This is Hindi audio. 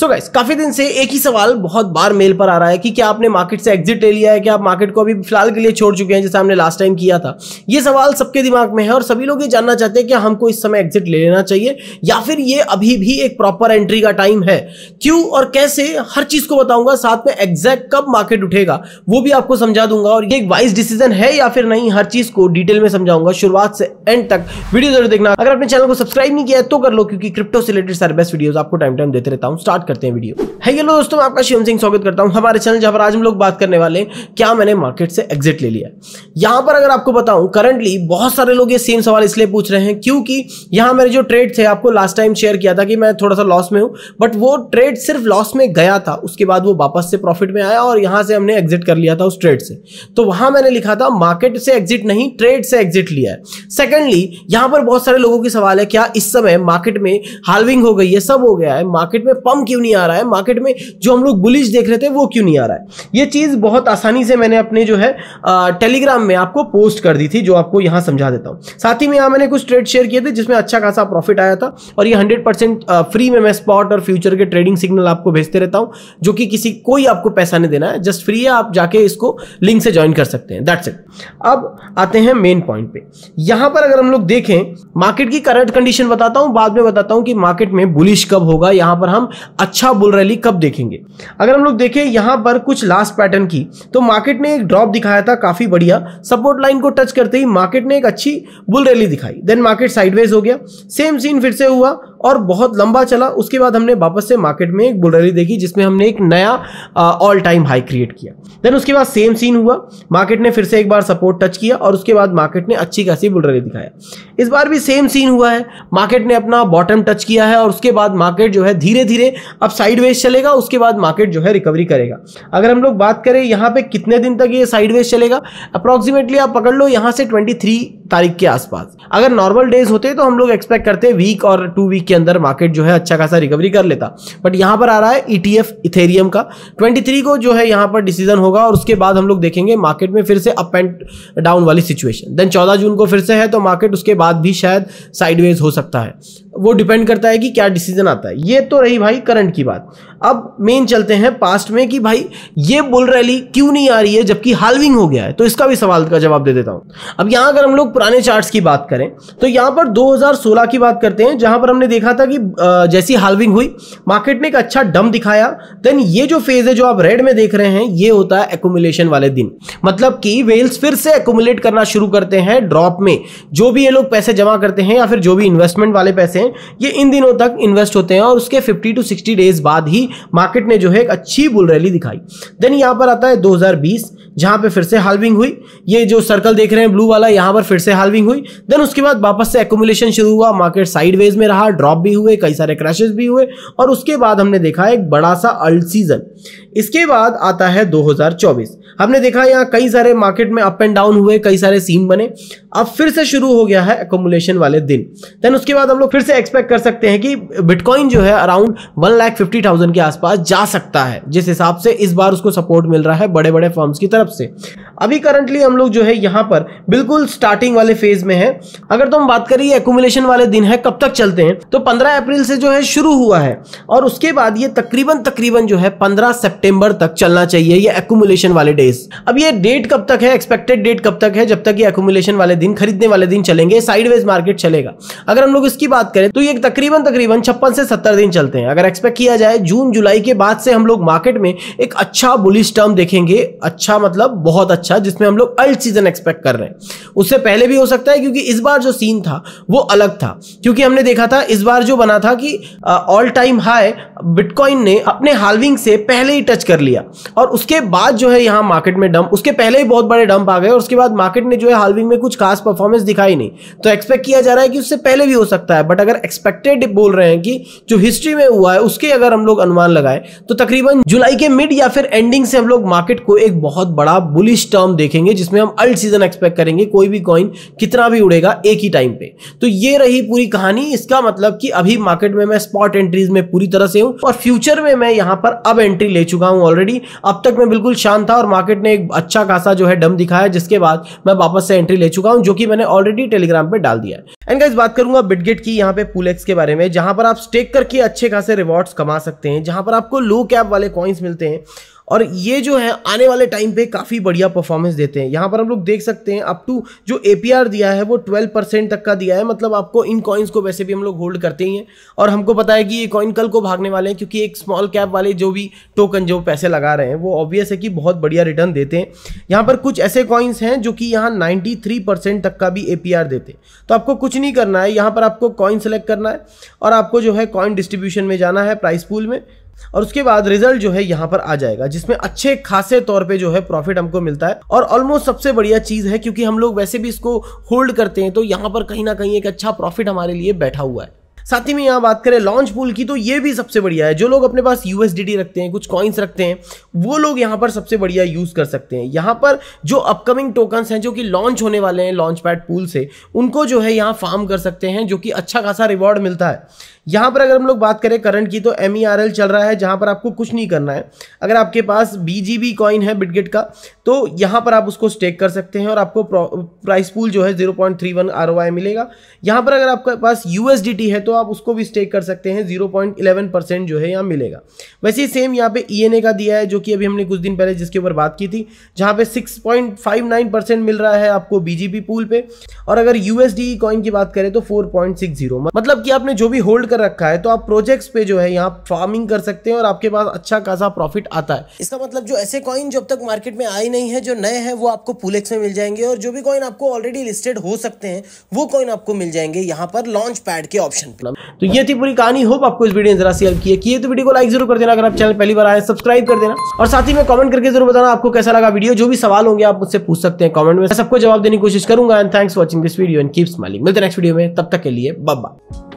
सो गाइस काफी दिन से एक ही सवाल बहुत बार मेल पर आ रहा है कि क्या आपने मार्केट से एग्जिट ले लिया है क्या आप मार्केट को अभी फिलहाल के लिए छोड़ चुके हैं जैसे हमने लास्ट टाइम किया था ये सवाल सबके दिमाग में है और सभी लोग ये जानना चाहते हैं कि हमको इस समय एग्जिट ले लेना चाहिए या फिर ये अभी भी एक प्रॉपर एंट्री का टाइम है क्यों और कैसे हर चीज को बताऊंगा साथ में एग्जैक्ट कब मार्केट उठेगा वो भी आपको समझा दूंगा और ये एक वाइज डिसीजन है या फिर नहीं हर चीज को डिटेल में समझाऊंगा शुरुआत से एंड तक वीडियो जरूर देखना अगर अपने चैनल को सब्सक्राइब नहीं किया तो कर लो क्योंकि क्रिप्टो से रिलेटेड सारे बेस्ट वीडियो आपको टाइम टाइम देते रहता हूँ स्टार्ट स्टार्ट करते हैं वीडियो है हेलो दोस्तों मैं आपका शिवम सिंह स्वागत करता हूँ हमारे चैनल जहाँ पर आज हम लोग बात करने वाले हैं क्या मैंने मार्केट से एग्जिट ले लिया यहाँ पर अगर आपको बताऊँ करंटली बहुत सारे लोग ये सेम सवाल इसलिए पूछ रहे हैं क्योंकि यहाँ मेरे जो ट्रेड थे आपको लास्ट टाइम शेयर किया था कि मैं थोड़ा सा लॉस में हूँ बट वो ट्रेड सिर्फ लॉस में गया था उसके बाद वो वापस से प्रॉफिट में आया और यहाँ से हमने एग्जिट कर लिया था उस ट्रेड से तो वहाँ मैंने लिखा था मार्केट से एग्जिट नहीं ट्रेड से एग्जिट लिया है सेकेंडली यहाँ पर बहुत सारे लोगों की सवाल है क्या इस समय मार्केट में हार्विंग हो गई है सब हो गया है मार्केट में पंप क्यों नहीं आ रहा है मार्केट में जो हम लोग बुलिश देख रहे थे वो क्यों नहीं आ रहा है ये चीज़ बहुत आसानी से मैंने अपने जो है टेलीग्राम में आपको पोस्ट कर दी थी जो आपको यहाँ समझा देता हूँ साथ ही में यहाँ मैंने कुछ ट्रेड शेयर किए थे जिसमें अच्छा खासा प्रॉफिट आया था और ये हंड्रेड फ्री में मैं स्पॉट और फ्यूचर के ट्रेडिंग सिग्नल आपको भेजते रहता हूँ जो कि किसी कोई आपको पैसा नहीं देना है जस्ट फ्री है आप जाके इसको लिंक से ज्वाइन कर सकते हैं दैट्स इट अब आते हैं मेन पॉइंट पे यहां पर अगर हम लोग देखें मार्केट की करंट कंडीशन बताता हूं बाद में बताता हूं कि मार्केट में बुलिश कब होगा यहां पर हम अच्छा बुल रैली कब देखेंगे अगर हम लोग देखें यहां पर कुछ लास्ट पैटर्न की तो मार्केट ने एक ड्रॉप दिखाया था काफ़ी बढ़िया सपोर्ट लाइन को टच करते ही मार्केट ने एक अच्छी बुल रैली दिखाई देन मार्केट साइडवेज हो गया सेम सीन फिर से हुआ और बहुत लंबा चला उसके बाद हमने वापस से मार्केट में एक बुल रैली देखी जिसमें हमने एक नया ऑल टाइम हाई क्रिएट किया देन उसके बाद सेम सीन हुआ मार्केट ने फिर से एक बार सपोर्ट टच किया और उसके बाद मार्केट ने अच्छी खासी बुल रैली दिखाया इस बार भी सेम सीन हुआ है मार्केट ने अपना बॉटम टच किया है और उसके बाद मार्केट जो है धीरे धीरे अब साइडवेज चलेगा उसके बाद मार्केट जो है रिकवरी करेगा अगर हम लोग बात करें यहाँ पे कितने दिन तक ये साइडवेज चलेगा अप्रॉक्सीमेटली आप पकड़ लो यहाँ से ट्वेंटी तारीख के आसपास अगर नॉर्मल डेज होते तो हम लोग एक्सपेक्ट करते वीक और टू वीक के अंदर मार्केट जो है अच्छा खासा रिकवरी कर लेता बट यहां पर आ रहा है ईटीएफ e इथेरियम का 23 को जो है यहां पर डिसीजन होगा और उसके बाद हम लोग देखेंगे मार्केट में फिर से अप एंड डाउन वाली सिचुएशन देन चौदह जून को फिर से है तो मार्केट उसके बाद भी शायद साइडवेज हो सकता है वो डिपेंड करता है कि क्या डिसीजन आता है ये तो रही भाई करंट की बात अब मेन चलते हैं पास्ट में कि भाई ये बुल रैली क्यों नहीं आ रही है जबकि हालविंग हो गया है तो इसका भी सवाल का जवाब दे देता हूं अब यहां अगर हम लोग पुराने चार्ट्स की बात करें तो यहां पर 2016 की बात करते हैं जहां पर हमने देखा था कि जैसी हालविंग हुई मार्केट ने एक अच्छा डम दिखाया देन ये जो फेज है जो आप रेड में देख रहे हैं ये होता है एकोमुलेशन वाले दिन मतलब कि वेल्स फिर से एकोमुलेट करना शुरू करते हैं ड्रॉप में जो भी ये लोग पैसे जमा करते हैं या फिर जो भी इन्वेस्टमेंट वाले पैसे हैं ये इन दिनों तक इन्वेस्ट होते हैं और उसके फिफ्टी टू सिक्सटी डेज बाद ही मार्केट ने जो है एक अच्छी बुल रैली दिखाई देन यहाँ पर आता है 2020 जहाँ पे फिर से हालविंग हुई ये जो सर्कल देख रहे हैं ब्लू वाला यहाँ पर फिर से हालविंग हुई देन उसके बाद वापस से एकोमुलेशन शुरू हुआ मार्केट साइडवेज में रहा ड्रॉप भी हुए कई सारे क्रैशेज भी हुए और उसके बाद हमने देखा एक बड़ा सा अल्ट सीजन इसके बाद आता है 2024 हमने देखा यहाँ कई सारे मार्केट में अप एंड डाउन हुए कई सारे सीम बने अब फिर से शुरू हो गया है एकोमुलेशन वाले दिन देन उसके बाद हम लोग फिर से एक्सपेक्ट कर सकते हैं कि बिटकॉइन जो है around one lakh fifty thousand के आसपास जा सकता है जिस हिसाब से इस बार उसको सपोर्ट मिल रहा है बड़े बड़े फर्म्स की तरफ से अभी करंटली हम लोग जो है यहाँ पर बिल्कुल स्टार्टिंग वाले फेज में है अगर तो हम बात करिए एकुमुलेशन वाले दिन है कब तक चलते हैं तो 15 अप्रैल से जो है शुरू हुआ है और उसके बाद ये तकरीबन तकरीबन जो है 15 सितंबर तक चलना चाहिए ये एकुमुलेशन वाले डेज अब ये डेट कब तक है एक्सपेक्टेड डेट कब तक है जब तक ये एकुमुलेशन वाले दिन खरीदने वाले दिन चलेंगे साइडवेज मार्केट चलेगा अगर हम लोग इसकी बात करें तो ये तकरीबन तकरीबन छप्पन से सत्तर दिन चलते हैं अगर एक्सपेक्ट किया जाए जून जून जुलाई के बाद से हम लोग मार्केट में एक अच्छा बुलिस टर्म देखेंगे अच्छा मतलब बहुत अच्छा जिसमें हम लोग अल्ट सीजन एक्सपेक्ट कर रहे हैं उससे पहले भी हो सकता है क्योंकि इस बार जो सीन था वो अलग था क्योंकि हमने देखा था इस बार जो बना था कि ऑल टाइम हाई बिटकॉइन ने अपने हालविंग से पहले ही टच कर लिया और उसके बाद जो है यहाँ मार्केट में डंप उसके पहले ही बहुत बड़े डंप आ गए और उसके बाद मार्केट ने जो है हालविंग में कुछ खास परफॉर्मेंस दिखाई नहीं तो एक्सपेक्ट किया जा रहा है कि उससे पहले भी हो सकता है बट अगर एक्सपेक्टेड बोल रहे हैं कि जो हिस्ट्री में हुआ है उसके अगर हम लोग अनु अनुमान लगाए तो तकरीबन जुलाई के मिड या फिर एंडिंग से हम लोग मार्केट को एक बहुत बड़ा बुलिश टर्म देखेंगे जिसमें हम अल्ट सीजन एक्सपेक्ट करेंगे कोई भी कॉइन कितना भी उड़ेगा एक ही टाइम पे तो ये रही पूरी कहानी इसका मतलब कि अभी मार्केट में मैं स्पॉट एंट्रीज में पूरी तरह से हूं और फ्यूचर में मैं यहां पर अब एंट्री ले चुका हूं ऑलरेडी अब तक मैं बिल्कुल शांत था और मार्केट ने एक अच्छा खासा जो है डम दिखाया जिसके बाद मैं वापस से एंट्री ले चुका हूं जो कि मैंने ऑलरेडी टेलीग्राम पर डाल दिया है एंड गाइज बात करूंगा बिटगेट की यहाँ पे पुलेक्स के बारे में जहां पर आप स्टेक करके अच्छे खासे रिवॉर्ड्स कमा सकते हैं जहां पर आपको लो कैप वाले कॉइन्स मिलते हैं और ये जो है आने वाले टाइम पे काफ़ी बढ़िया परफॉर्मेंस देते हैं यहाँ पर हम लोग देख सकते हैं अप टू जो ए दिया है वो 12 परसेंट तक का दिया है मतलब आपको इन कॉइन्स को वैसे भी हम लोग होल्ड करते ही हैं और हमको पता है कि ये कॉइन कल को भागने वाले हैं क्योंकि एक स्मॉल कैप वाले जो भी टोकन जो पैसे लगा रहे हैं वो ऑब्वियस है कि बहुत बढ़िया रिटर्न देते हैं यहाँ पर कुछ ऐसे कॉइन्स हैं जो कि यहाँ नाइन्टी तक का भी ए देते हैं तो आपको कुछ नहीं करना है यहाँ पर आपको कॉइन सेलेक्ट करना है और आपको जो है कॉइन डिस्ट्रीब्यूशन में जाना है प्राइस पूल में और उसके बाद रिजल्ट जो है यहाँ पर आ जाएगा जिसमें अच्छे खासे तौर पे जो है प्रॉफिट हमको मिलता है और ऑलमोस्ट सबसे बढ़िया चीज़ है क्योंकि हम लोग वैसे भी इसको होल्ड करते हैं तो यहाँ पर कहीं ना कहीं एक अच्छा प्रॉफिट हमारे लिए बैठा हुआ है साथ ही में यहाँ बात करें लॉन्च पूल की तो ये भी सबसे बढ़िया है जो लोग अपने पास यू रखते हैं कुछ कॉइन्स रखते हैं वो लोग यहाँ पर सबसे बढ़िया यूज़ कर सकते हैं यहाँ पर जो अपकमिंग टोकन्स हैं जो कि लॉन्च होने वाले हैं लॉन्च पैड पूल से उनको जो है यहाँ फार्म कर सकते हैं जो कि अच्छा खासा रिवॉर्ड मिलता है यहां पर अगर हम लोग बात करें करंट की तो एम e चल रहा है जहां पर आपको कुछ नहीं करना है अगर आपके पास बी कॉइन है बिटगेट का तो यहां पर आप उसको स्टेक कर सकते हैं और आपको प्राइस पूल जो है जीरो पॉइंट थ्री वन आर मिलेगा यहां पर अगर आपके पास यूएसडी है तो आप उसको भी स्टेक कर सकते हैं जीरो पॉइंट इलेवन परसेंट जो है यहाँ मिलेगा वैसे ही सेम यहाँ पे ई e का दिया है जो कि अभी हमने कुछ दिन पहले जिसके ऊपर बात की थी जहां पर six point five nine percent मिल रहा है आपको बीजीपी पूल पे और अगर यूएसडी कॉइन e की बात करें तो फोर पॉइंट सिक्स जीरो मतलब कि आपने जो भी होल्ड कर रखा है तो आप प्रोजेक्ट्स पे जो है यहाँ फार्मिंग कर सकते हैं और आपके पास अच्छा खासा प्रॉफिट आता है इसका मतलब जो ऐसे कॉइन जब तक मार्केट में आए नहीं है जो नए हैं वो आपको पुलेक्स में मिल जाएंगे और जो भी कॉइन आपको ऑलरेडी लिस्टेड हो सकते हैं वो कॉइन आपको मिल जाएंगे यहाँ पर लॉन्च पैड के ऑप्शन तो ये थी पूरी कहानी होप आपको इस वीडियो ने जरा सी हेल्प किया कि तो वीडियो को लाइक जरूर कर देना अगर आप चैनल पहली बार आए सब्सक्राइब कर देना और साथ ही में कमेंट करके जरूर बताना आपको कैसा लगा वीडियो जो भी सवाल होंगे आप मुझसे पूछ सकते हैं कमेंट में सबको जवाब देने की कोशिश करूंगा and thanks watching this video and कीप्स मालिक मिलते नेक्स्ट वीडियो में तब तक के लिए बब्बा